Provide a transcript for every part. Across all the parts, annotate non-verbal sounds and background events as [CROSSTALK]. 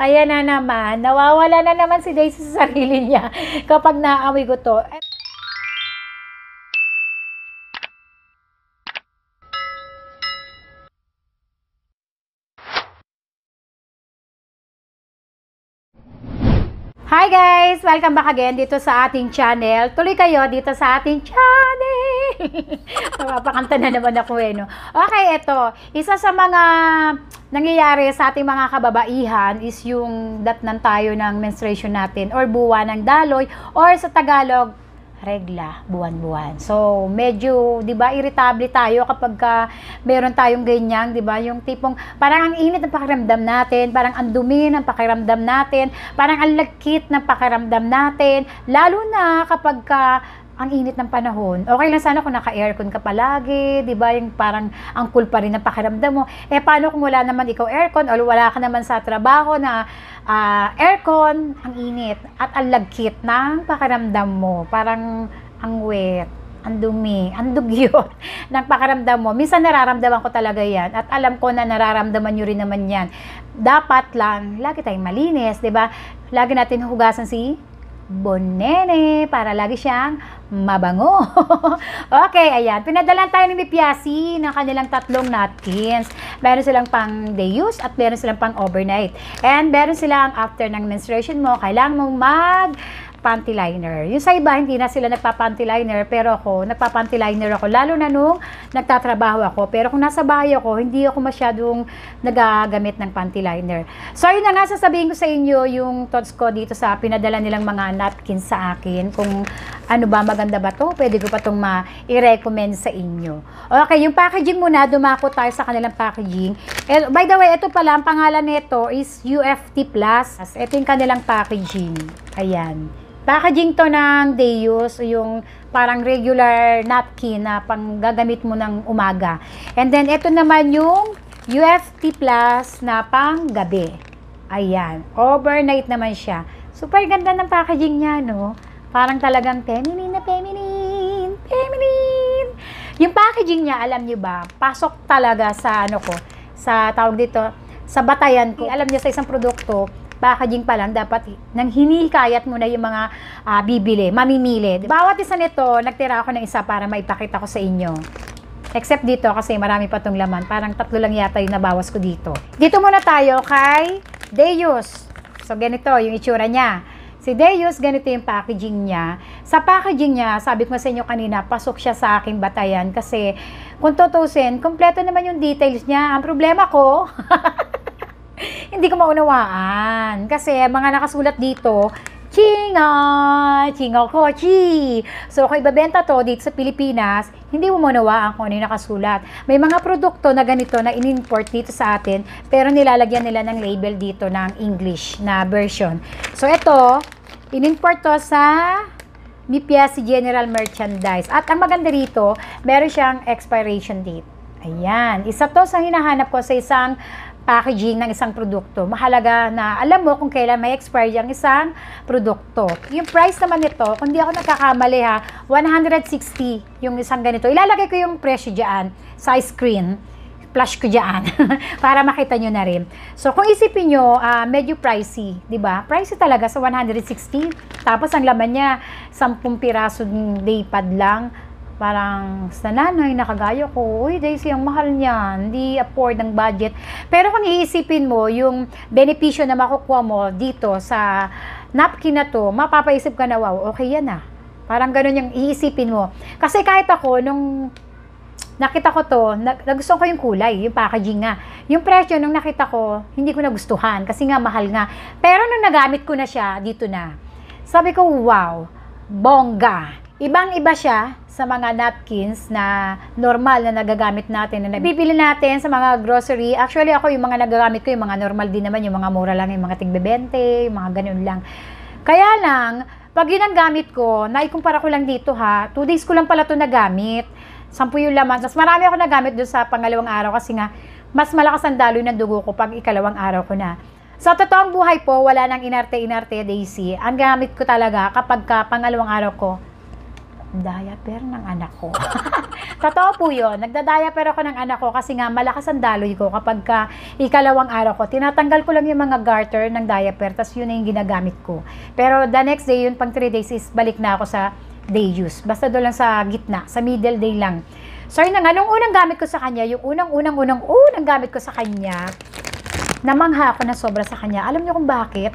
Ayan na naman, nawawala na naman si Daisy sa sarili niya kapag naamoy ko to. Hi guys! Welcome back again dito sa ating channel. Tuloy kayo dito sa ating channel! [LAUGHS] Napapakanta na naman ako eh, no? Okay, eto. Isa sa mga nangyayari sa ating mga kababaihan is yung datnan tayo ng menstruation natin or buwan ng daloy or sa Tagalog, regla, buwan-buwan. So, medyo, di ba, irritable tayo kapag ka meron tayong ganyan, di ba? Yung tipong, parang ang init ng pakiramdam natin, parang ang dumi ng pakiramdam natin, parang ang lagkit ng pakiramdam natin, lalo na kapag ka ang init ng panahon. Okay lang sana kung naka-aircon ka palagi, di ba? Yung parang ang cool pa rin ang pakiramdam mo. Eh, paano kung wala naman ikaw aircon o wala ka naman sa trabaho na uh, aircon, ang init at ang lagkit ng pakiramdam mo. Parang ang wet ang dumi, ang dugyot [LAUGHS] ng pakaramdam mo. Minsan nararamdaman ko talaga yan at alam ko na nararamdaman niyo rin naman yan. Dapat lang, lagi tayong malinis, di ba? Lagi natin hugasan si bonene para lagi siyang mabango. [LAUGHS] okay, ayan. Pinadalan tayo ni Mipiasi ng kanilang tatlong napkins. Meron silang pang day use at meron silang pang overnight. And meron silang after ng menstruation mo, kailangan mong mag panty liner. Yung sa iba, hindi na sila nagpa-panty liner, pero ako, nagpa-panty liner ako, lalo na nung nagtatrabaho ako. Pero kung nasa bahay ako, hindi ako masyadong nagagamit ng panty liner. So, yun na nga, sasabihin ko sa inyo yung thoughts ko dito sa pinadala nilang mga napkins sa akin, kung ano ba, maganda ba to? Pwede ko pa itong ma-recommend sa inyo. Okay, yung packaging muna, dumako tayo sa kanilang packaging. And, by the way, ito pala, ang pangalan nito is UFT Plus. Ito yung kanilang packaging. Ayan. Packaging to ng day use, yung parang regular napkin na pang gagamit mo ng umaga. And then, ito naman yung UFT Plus na pang gabi. Ayan. Overnight naman siya. Super ganda ng packaging niya, no? Parang talagang feminine na feminine. Feminine! Yung packaging niya, alam niyo ba, pasok talaga sa ano ko, sa tawag dito, sa batayan ko. Alam niyo sa isang produkto, packaging pa lang, dapat nang hinihikayat mo na yung mga uh, bibili, mamimili. Bawat isa nito, nagtira ako ng isa para maipakita ko sa inyo. Except dito kasi marami pa tong laman. Parang tatlo lang yata yung nabawas ko dito. Dito muna tayo kay Deus. So ganito yung itsura niya. Si Deus, ganito yung packaging niya. Sa packaging niya, sabi ko sa inyo kanina, pasok siya sa aking batayan kasi kung totoosin, kompleto naman yung details niya. Ang problema ko, [LAUGHS] hindi ko maunawaan. Kasi mga nakasulat dito, Chinga! Chinga ko, chi! So, kung ibabenta to dito sa Pilipinas, hindi mo manawaan kung ano yung nakasulat. May mga produkto na ganito na in-import dito sa atin, pero nilalagyan nila ng label dito ng English na version. So, ito, in-import to sa Mipia General Merchandise. At ang maganda rito, meron siyang expiration date. Ayan. Isa to sa hinahanap ko sa isang packaging ng isang produkto. Mahalaga na alam mo kung kailan may expire yung isang produkto. Yung price naman nito, kung di ako nagkakamali ha, 160 yung isang ganito. Ilalagay ko yung presyo dyan sa screen flash ko dyan [LAUGHS] para makita nyo na rin. So, kung isipin nyo, uh, medyo pricey, di ba? Pricey talaga sa 160. Tapos, ang laman niya, 10 piraso ng pad lang parang sa nanay na kagaya ko, uy, Daisy, ang mahal niya, hindi afford ng budget. Pero kung iisipin mo, yung benepisyo na makukuha mo dito sa napkin na to, mapapaisip ka na, wow, okay yan ah. Parang ganun yung iisipin mo. Kasi kahit ako, nung nakita ko to, nagustuhan ko yung kulay, yung packaging nga. Yung presyo, nung nakita ko, hindi ko nagustuhan kasi nga mahal nga. Pero nung nagamit ko na siya, dito na, sabi ko, wow, bongga Ibang-iba siya sa mga napkins na normal na nagagamit natin, na nabibili natin sa mga grocery. Actually, ako yung mga nagagamit ko, yung mga normal din naman, yung mga mura lang, yung mga tigbebente, yung mga ganun lang. Kaya lang, pag yun ang gamit ko, naikumpara ko lang dito ha, 2 days ko lang pala ito nagamit. Sampu yung laman. Mas marami ako nagamit doon sa pangalawang araw kasi nga, mas malakas ang daloy ng dugo ko pag ikalawang araw ko na. Sa totoong buhay po, wala nang inarte-inarte, Daisy. Ang gamit ko talaga kapag ka pangalawang araw ko, diaper ng anak ko. [LAUGHS] Totoo po yun. Nagda-diaper ako ng anak ko kasi nga malakas ang daloy ko kapag ka ikalawang araw ko. Tinatanggal ko lang yung mga garter ng diaper tapos yun na yung ginagamit ko. Pero the next day yun, pang 3 days is balik na ako sa day use. Basta doon lang sa gitna, sa middle day lang. So yun na nga, nung unang gamit ko sa kanya, yung unang-unang-unang-unang gamit ko sa kanya, namangha ako na sobra sa kanya. Alam niyo kung bakit?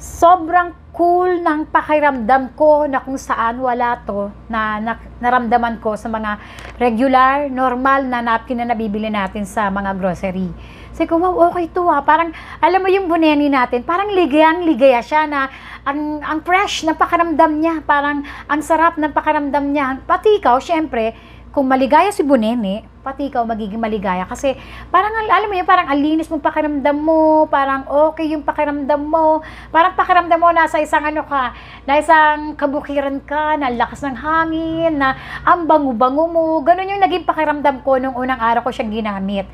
sobrang cool ng pakiramdam ko na kung saan wala to na, na naramdaman ko sa mga regular, normal na napkin na nabibili natin sa mga grocery. Sabi ko, wow, okay to ha. Ah. Parang, alam mo yung buneni natin, parang ligayang-ligaya siya na ang, ang fresh ng pakaramdam niya, parang ang sarap ng pakaramdam niya. Pati ikaw, syempre, kung maligaya si Bunene, pati ikaw magiging maligaya. Kasi parang, alam mo yun, parang alinis mong pakiramdam mo, parang okay yung pakiramdam mo, parang pakiramdam mo nasa isang ano ka, na isang kabukiran ka, na lakas ng hangin, na ang bango-bango mo. Ganun yung naging pakiramdam ko nung unang araw ko siyang ginamit.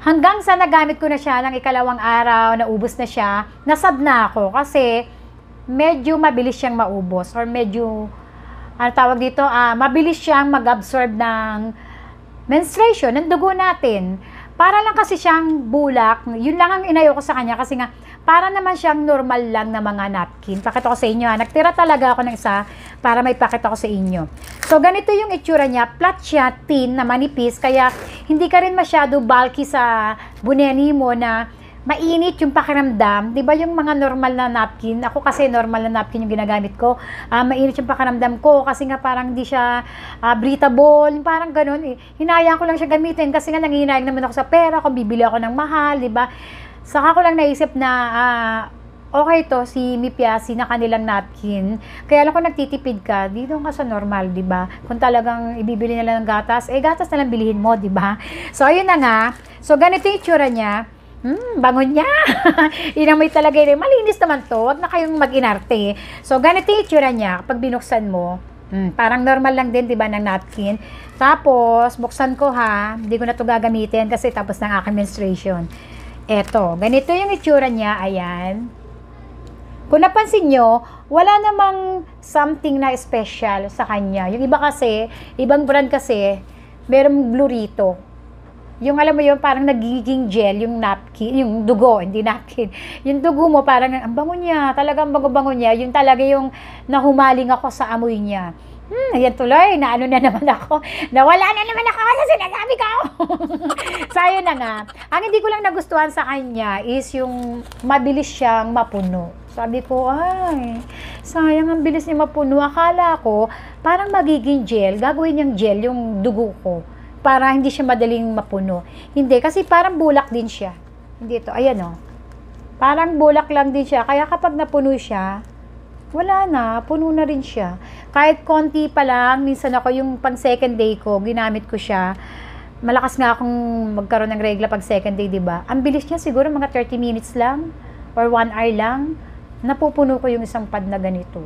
Hanggang sa nagamit ko na siya ng ikalawang araw, naubos na siya, nasad na ako kasi medyo mabilis siyang maubos or medyo ano tawag dito, uh, mabilis siyang mag-absorb ng menstruation, ng dugo natin. Para lang kasi siyang bulak, yun lang ang inayo ko sa kanya kasi nga, para naman siyang normal lang na mga napkin. Pakita ko sa inyo ha. Ah, nagtira talaga ako ng isa para may pakita ko sa inyo. So, ganito yung itsura niya. Flat siya, thin na manipis. Kaya, hindi ka rin masyado bulky sa buneni mo na mainit yung pakiramdam, 'di ba yung mga normal na napkin, ako kasi normal na napkin yung ginagamit ko, uh, mainit yung pakiramdam ko kasi nga parang di siya uh, breathable, parang ganun. Eh. Hinayaan ko lang siya gamitin kasi nga nanghihinayang naman ako sa pera, kung bibili ako ng mahal, 'di ba? Saka ko lang naisip na uh, okay to si Mipiasi na kanilang napkin. Kaya lang kung nagtitipid ka, dito ka sa normal, 'di ba? Kung talagang ibibili nila ng gatas, eh gatas na lang bilihin mo, 'di ba? So ayun na nga. So ganito 'yung itsura niya. Hmm, bango niya. Inamoy [LAUGHS] talaga yun. Malinis naman to. Huwag na kayong mag-inarte. So, ganito yung itsura niya. Kapag binuksan mo, hmm, parang normal lang din, di ba, ng napkin. Tapos, buksan ko ha. Hindi ko na to gagamitin kasi tapos ng aking menstruation. Eto, ganito yung itsura niya. Ayan. Kung napansin nyo, wala namang something na special sa kanya. Yung iba kasi, ibang brand kasi, merong blue rito yung alam mo yun, parang nagiging gel yung napkin, yung dugo, hindi napkin. Yung dugo mo, parang ang bango niya, talagang bango-bango niya. Yung talaga yung nahumaling ako sa amoy niya. Hmm, ayan tuloy, naano na naman ako. Nawala na naman ako sa sinasabi ko. [LAUGHS] so, ayun na nga. Ang hindi ko lang nagustuhan sa kanya is yung mabilis siyang mapuno. Sabi ko, ay, sayang ang bilis niya mapuno. Akala ko, parang magiging gel. Gagawin niyang gel yung dugo ko para hindi siya madaling mapuno. Hindi, kasi parang bulak din siya. Hindi ito, ayan o. Oh. Parang bulak lang din siya. Kaya kapag napuno siya, wala na, puno na rin siya. Kahit konti pa lang, minsan ako yung pang second day ko, ginamit ko siya. Malakas nga akong magkaroon ng regla pag second day, di ba? Ang bilis niya siguro mga 30 minutes lang or 1 hour lang, napupuno ko yung isang pad na ganito.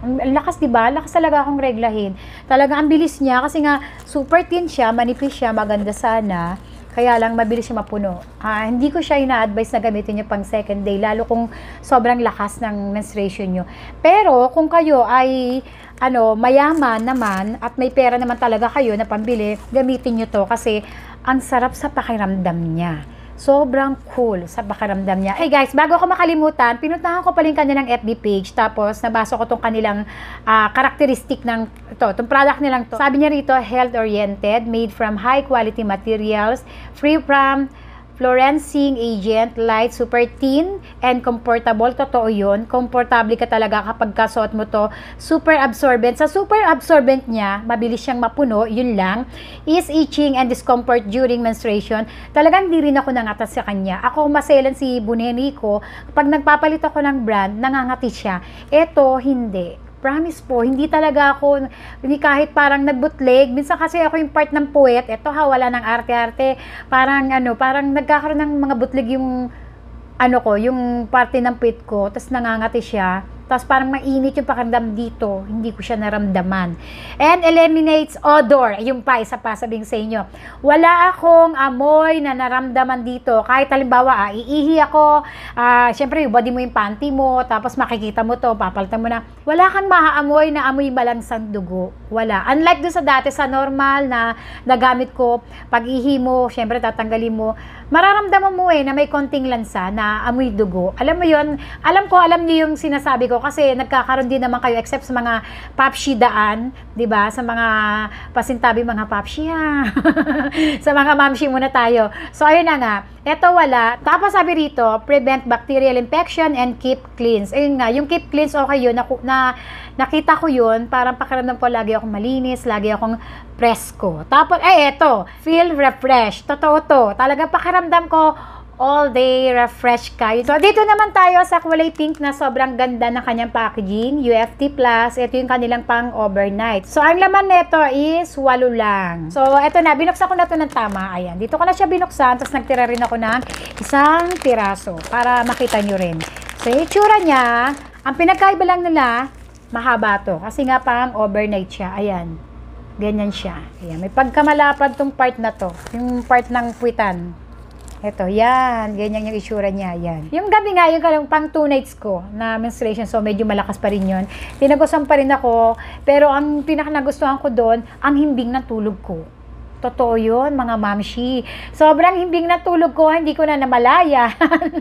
Ang lakas, di ba? Lakas talaga akong reglahin. Talaga, ang bilis niya kasi nga super thin siya, manipis siya, maganda sana. Kaya lang, mabilis siya mapuno. Ah, hindi ko siya ina-advise na gamitin niyo pang second day, lalo kung sobrang lakas ng menstruation niyo. Pero, kung kayo ay ano, mayaman naman at may pera naman talaga kayo na pambili, gamitin niyo to kasi ang sarap sa pakiramdam niya. Sobrang cool sa pakaramdam niya. Hey guys, bago ako makalimutan, pinuntahan ko pala kanya kanilang FB page. Tapos, nabasa ko tong kanilang uh, karakteristik ng to, tong product nilang to. Sabi niya rito, health-oriented, made from high-quality materials, free from Florencing agent, light, super thin, and comfortable. Totoo yun. Comfortable ka talaga kapag kasuot mo to. Super absorbent. Sa super absorbent niya, mabilis siyang mapuno, yun lang. Is itching and discomfort during menstruation. Talagang di rin ako nangatas sa kanya. Ako maselan si Bunenrico. Pag nagpapalit ako ng brand, nangangati siya. Ito, hindi Promise po, hindi talaga ako, hindi kahit parang nagbutleg. Minsan kasi ako yung part ng poet. Eto ha, wala ng arte-arte. Parang ano, parang nagkakaroon ng mga butleg yung ano ko, yung parte ng pit ko. Tapos nangangati siya. Tapos parang mainit yung pakiramdam dito. Hindi ko siya naramdaman. And eliminates odor. Yung pa, isa pa sabihin sa inyo. Wala akong amoy na naramdaman dito. Kahit halimbawa, ah, iihi ako. Ah, Siyempre, body mo yung panty mo. Tapos makikita mo to, papalitan mo na. Wala kang maaamoy na amoy malansang dugo. Wala. Unlike doon sa dati sa normal na nagamit ko, pag ihi mo, syempre tatanggalin mo. Mararamdaman mo eh na may konting lansa na amoy dugo. Alam mo yon alam ko, alam niyo yung sinasabi ko kasi nagkakaroon din naman kayo except sa mga papshidaan, 'di ba? Sa mga pasintabi mga papshiya. [LAUGHS] sa mga mamshi muna tayo. So ayun na nga, eto wala. Tapos sabi rito, prevent bacterial infection and keep clean. Ayun nga, yung keep clean okay yun na, na nakita ko yun, parang pakiramdam ko lagi akong malinis, lagi akong presko. Tapos eh, eto, feel refreshed. Totoo to. Talaga pakiramdam ko all day refresh kayo. So, dito naman tayo sa kulay pink na sobrang ganda ng kanyang packaging, UFT+. Plus. Ito yung kanilang pang overnight. So, ang laman nito is walo lang. So, ito na. Binuksan ko na to ng tama. Ayan. Dito ko na siya binuksan. Tapos, nagtira rin ako ng isang piraso para makita nyo rin. So, yung itsura niya, ang pinagkaiba lang nila, mahaba to. Kasi nga pang overnight siya. Ayan. Ganyan siya. Ayan. May pagkamalapad tong part na to. Yung part ng kwitan. Ito, yan. Ganyan yung isura niya, yan. Yung gabi nga, yung kalang pang two nights ko na menstruation, so medyo malakas pa rin yun. Tinagusan pa rin ako, pero ang pinakanagustuhan ko doon, ang himbing ng tulog ko. Totoo yun, mga mamshi. Sobrang himbing na tulog ko, hindi ko na namalaya.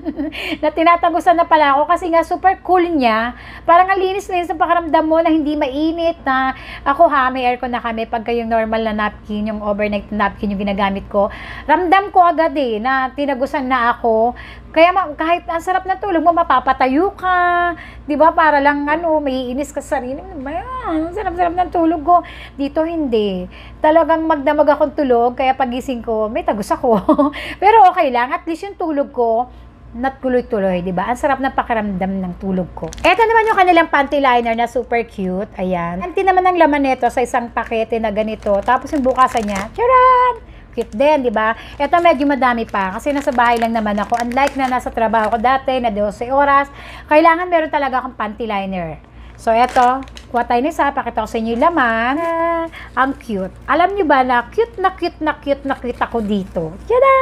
[LAUGHS] na tinatagusan na pala ako kasi nga super cool niya. Parang ang linis-linis na sa pakaramdam mo na hindi mainit na ako ha, may aircon na kami pagka yung normal na napkin, yung overnight napkin yung ginagamit ko. Ramdam ko agad eh, na tinagusan na ako. Kaya kahit ang sarap na tulog mo, mapapatayo ka. Di ba? Para lang ano, maiinis ka sa sarili. Ang sarap-sarap ng tulog ko. Dito hindi. Talagang magdamag ako tulog kaya pagising ko, may tagus ako. [LAUGHS] Pero okay lang, at least yung tulog ko, natuloy tuloy di ba? Ang sarap na pakiramdam ng tulog ko. Eto naman yung kanilang panty liner na super cute. Ayan. Panty naman ng laman nito sa isang pakete na ganito. Tapos yung bukasan niya, tcharan! cute din, di ba? Eto medyo madami pa kasi nasa bahay lang naman ako. Unlike na nasa trabaho ko dati na 12 oras, kailangan meron talaga akong panty liner. So, eto, Kuha tayo na isa, pakita ko sa inyo yung laman. Uh, ang cute. Alam nyo ba na cute na cute na cute na cute ako dito. Tada!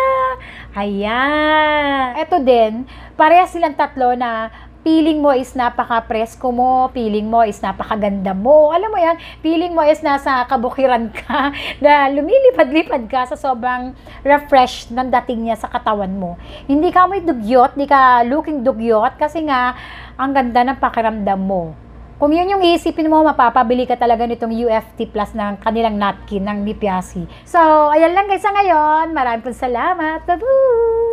Ayan. Ito din, pareha silang tatlo na feeling mo is napaka-presko mo, feeling mo is napakaganda mo. Alam mo yan, feeling mo is nasa kabukiran ka [LAUGHS] na lumilipad-lipad ka sa sobrang refresh ng dating niya sa katawan mo. Hindi ka may dugyot, hindi ka looking dugyot kasi nga ang ganda ng pakiramdam mo. Kung yun yung iisipin mo, mapapabili ka talaga nitong UFT Plus ng kanilang napkin ng Nipiasi. So, ayan lang guys sa ngayon. Maraming salamat. Bye-bye!